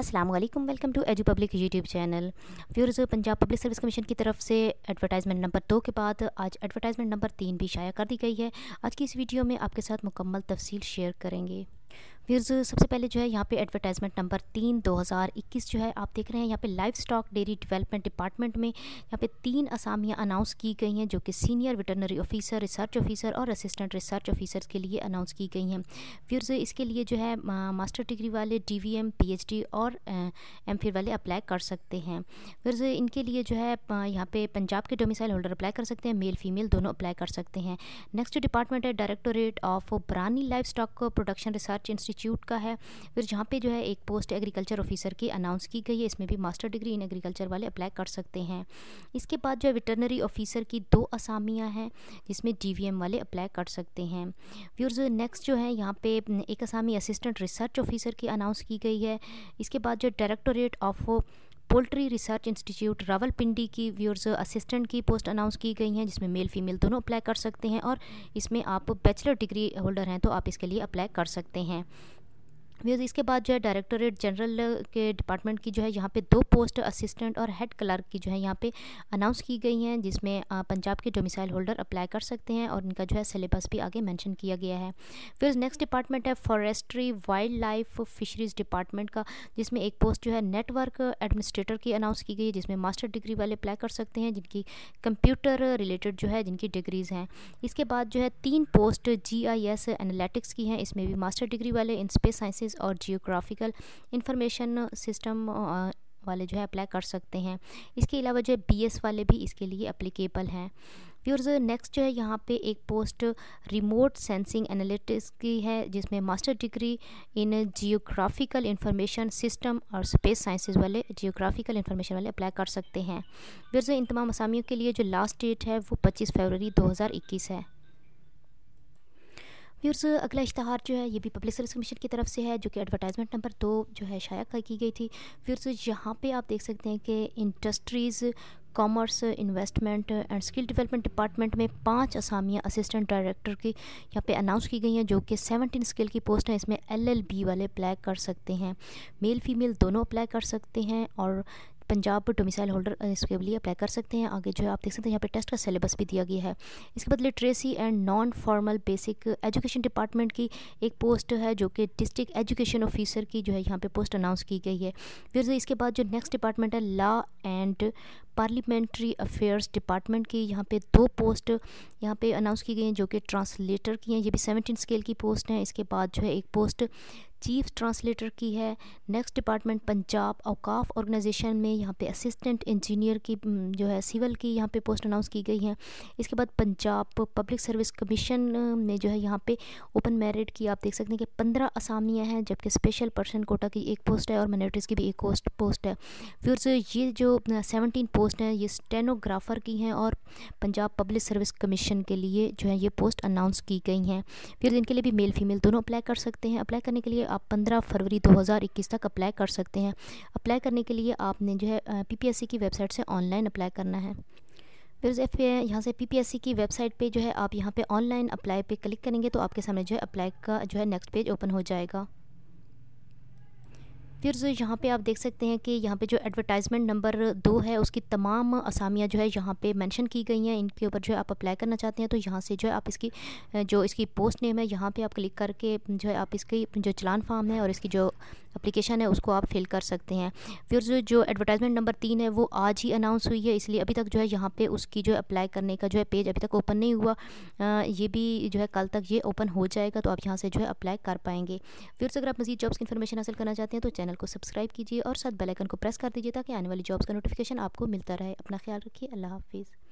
अस्सलाम वालेकुम welcome to Edu Public YouTube channel viewers Punjab public service commission की तरफ से एडवर्टाइजमेंट नंबर दो के बाद आज एडवर्टाइजमेंट नंबर तीन भी शाया कर दी गई है आज की इस वीडियो में आपके साथ मुकम्मल तफसील शेयर करेंगे फिर सबसे पहले जो है यहाँ पे एडवर्टाइजमेंट नंबर तीन 2021 जो है आप देख रहे हैं यहाँ पे livestock dairy development department में यहाँ पे तीन असामियाँ अनाउंस की गई हैं जो कि senior veterinary officer research officer और असिस्टेंट रिसर्च ऑफिसर्स के लिए अनाउंस की गई हैं फिर इसके लिए जो है मास्टर डिग्री वाले D V M P H D और एम फिर वाले अप्लाई कर सकते हैं फिर इनके लिए जो है यहाँ पे पंजाब के डोमिसाइल होल्डर अप्लाई कर सकते हैं मेल फीमेल दोनों अप्लाई कर सकते हैं नेक्स्ट डिपार्टमेंट है directorate of Barani livestock production research institute institute का है फिर जहाँ पे जो है एक पोस्ट एग्रीकल्चर ऑफिसर की अनाउंस की गई है इसमें भी मास्टर डिग्री इन एग्रीकल्चर वाले अप्लाई कर सकते हैं इसके बाद जो है वेटरनरी ऑफिसर की दो असामियाँ हैं जिसमें डी वाले अप्लाई कर सकते हैं फिर नेक्स्ट जो है यहाँ पे एक असामी असिस्टेंट रिसर्च ऑफिसर की अनाउंस की गई है इसके बाद जो directorate of poultry research institute Rawalpindi की व्यूअर्स असिस्टेंट की पोस्ट अनाउंस की गई हैं जिसमें मेल फीमेल दोनों अप्लाई कर सकते हैं और इसमें आप बैचलर डिग्री होल्डर हैं तो आप इसके लिए अप्लाई कर सकते हैं व्यूज़ इसके बाद जो है डायरेक्टोरेट जनरल के डिपार्टमेंट की जो है यहाँ पे दो पोस्ट असिस्टेंट और हेड क्लर्क की जो है यहाँ पे अनाउंस की गई हैं जिसमें पंजाब के डोमिसाइल होल्डर अप्लाई कर सकते हैं और इनका जो है सिलेबस भी आगे मेंशन किया गया है फिर नेक्स्ट डिपार्टमेंट है forestry wildlife fisheries department का जिसमें एक पोस्ट जो है नेटवर्क एडमिनिस्ट्रेटर की अनाउंस की गई है जिसमें मास्टर डिग्री वाले अप्लाई कर सकते हैं जिनकी कंप्यूटर रिलेटेड जो है जिनकी डिग्रीज़ हैं इसके बाद जो है तीन पोस्ट जी एनालिटिक्स की हैं इसमें भी मास्टर डिग्री वाले इन स्पेस साइंसेज सर्विसेज और जियोग्राफिकल इंफॉर्मेशन सिस्टम वाले जो है अप्लाई कर सकते हैं इसके अलावा जो है बी वाले भी इसके लिए अप्लीकेबल हैं व्यूर्स नेक्स्ट जो है यहाँ पे एक पोस्ट रिमोट सेंसिंग एनालिटिक्स की है जिसमें master degree in geographical information system और स्पेस साइंसेज वाले जियोग्राफिकल इंफॉर्मेशन वाले अप्लाई कर सकते हैं व्यूर्स इन तमाम असामियों के लिए जो लास्ट डेट है वो पच्चीस फरवरी 2021 है व्यूर्स अगला इश्तहार जो है ये भी पब्लिक सर्विस कमीशन की तरफ से है जो कि एडवर्टाइजमेंट नंबर दो जो है शाया की गई थी व्यूर्स यहाँ पे आप देख सकते हैं कि industries commerce investment and skill development department में पांच असामियाँ असिस्टेंट डायरेक्टर की यहाँ पे अनाउंस की गई हैं जो कि 17 स्किल की पोस्ट हैं इसमें एलएलबी वाले अप्लाई कर सकते हैं मेल फीमेल दोनों अप्लाई कर सकते हैं और पंजाब डोमिसाइल होल्डर इसके लिए अप्लाई कर सकते हैं आगे जो है आप देख सकते हैं यहाँ पे टेस्ट का सिलेबस भी दिया गया है इसके बाद literacy and non formal basic education department की एक पोस्ट है जो कि डिस्ट्रिक्ट एजुकेशन ऑफिसर की जो है यहाँ पर पोस्ट अनाउंस की गई है फिर इसके बाद जो नेक्स्ट डिपार्टमेंट है law and parliamentary affairs department की यहाँ पे दो पोस्ट यहाँ पे अनाउंस की गई हैं जो कि ट्रांसलेटर की हैं ये भी सेवनटीन स्केल की पोस्ट हैं इसके बाद जो है एक पोस्ट चीफ ट्रांसलेटर की है next department Punjab Auqaf organization में यहाँ पे असिस्टेंट इंजीनियर की जो है सिविल की यहाँ पे पोस्ट अनाउंस की गई है इसके बाद पंजाब पब्लिक सर्विस कमीशन ने जो है यहाँ पे ओपन मेरिट की आप देख सकते हैं कि पंद्रह असामियाँ हैं जबकि स्पेशल पर्सन कोटा की एक पोस्ट है और माइनॉरिटीज़ की भी एक पोस्ट पोस्ट है व्यूर्स ये जो सेवनटीन पोस्ट हैं ये स्टेनोग्राफ़र की हैं और पंजाब पब्लिक सर्विस कमीशन के लिए जो है ये पोस्ट अनाउंस की गई हैं फिर इनके लिए भी मेल फीमेल दोनों अप्लाई कर सकते हैं अप्लाई करने के लिए आप 15 फरवरी 2021 तक अप्लाई कर सकते हैं अप्लाई करने के लिए आपने जो है पीपीएससी की वेबसाइट से ऑनलाइन अप्लाई करना है फिर एफ यहाँ से पीपीएससी की वेबसाइट पे जो है आप यहाँ पे ऑनलाइन अप्लाई पे क्लिक करेंगे तो आपके सामने जो है अप्लाई का जो है नेक्स्ट पेज ओपन हो जाएगा फिर यहाँ पे आप देख सकते हैं कि यहाँ पे जो एडवर्टाइजमेंट नंबर दो है उसकी तमाम असामियाँ जो है यहाँ पे मेंशन की गई हैं इनके ऊपर जो है आप अप्लाई करना चाहते हैं तो यहाँ से जो है आप इसकी जो इसकी पोस्ट नेम है यहाँ पे आप क्लिक करके जो है आप इसकी जो चलान फार्म है और इसकी जो एप्लीकेशन है उसको आप फिल कर सकते हैं फिर जो जो एडवर्टाइजमेंट नंबर तीन है वो आज ही अनाउंस हुई है इसलिए अभी तक जो है यहाँ पे उसकी जो अप्लाई करने का जो है पेज अभी तक ओपन नहीं हुआ आ, ये भी जो है कल तक ये ओपन हो जाएगा तो आप यहाँ से जो है अप्लाई कर पाएंगे फिर अगर आप मजीद जॉब्स की इन्फॉर्मेशन हासिल करना चाहते हैं तो चैनल को सब्सक्राइब कीजिए और साथ बेलाइकन को प्रेस कर दीजिए ताकि आने वाली जॉब्स का नोटिफिकेशन आपको मिलता रहे अपना ख्याल रखिए अल्लाह हाफिज़